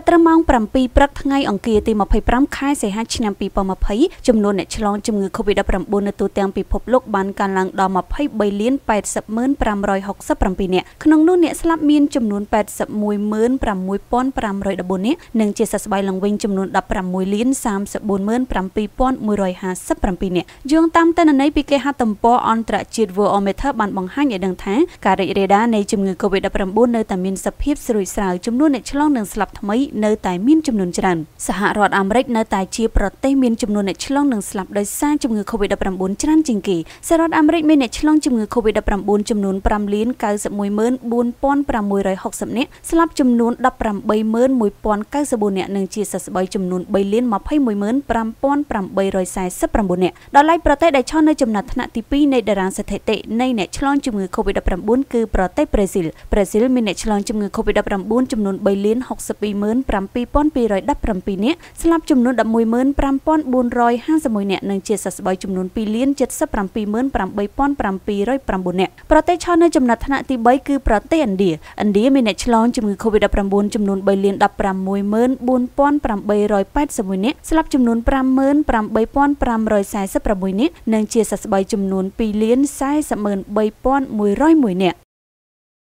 គិតត្រឹមម៉ោង7ព្រឹកថ្ងៃអង្គារទី25ខែសីហាឆ្នាំ2020ចំនួនអ្នកឆ្លងជំងឺ Covid-19 នៅទូទាំងពិភពលោកបានកើនឡើងដល់23លាន80567នាក់ក្នុងនោះអ្នកស្លាប់មានចំនួន816,514នាក់និងជាសះស្បើយឡើងវិញចំនួន16លាន34,7157នាក់យោងតាមទិន្នន័យពីគេហទំព័រអន្តរជាតិ Worldometer បានបង្ហាញឲ្យដឹងថាការរីករាលដាលនៃជំងឺ Covid-19 នៅតែមានសភាពស្រួយស្រាវចំនួនអ្នកឆ្លងនិងស្លាប់ថ្មីនៅតែមានចំនួនច្រើនសហរដ្ឋអាមេរិកនៅតែជាប្រទេសមានចំនួនអ្នកឆ្លងនិងស្លាប់ដោយសារជំងឺ Covid-19 ច្រើនជាងគេសហរដ្ឋអាមេរិកមានអ្នកឆ្លងជំងឺ Covid-19 ចំនួន5លាន914660នាក់ស្លាប់ចំនួន181,094នាក់និងជាសះស្បើយចំនួន3លាន215,849នាក់ដល់ឡែកប្រទេសដែលឈរនៅចំណាត់ថ្នាក់ទី2នៃតារាងស្ថិតិនៃអ្នកឆ្លងជំងឺ Covid-19 គឺប្រទេសប្រេស៊ីលប្រេស៊ីលមានអ្នកឆ្លងជំងឺ Covid-19 ចំនួន3លាន62,000 17217នាក់ស្លាប់ចំនួន115,451នាក់និងជាសះស្បើយចំនួន2,077,8709នាក់ប្រទេសឈរនៅចំណាត់ថ្នាក់ទី3គឺប្រទេសឥណ្ឌាឥណ្ឌាមានអ្នកឆ្លងជំងឺ COVID-19 ចំនួន3,016,881នាក់ស្លាប់ចំនួន58,546នាក់និង ជាសះស្បើយចំនួន2,043,101នាក់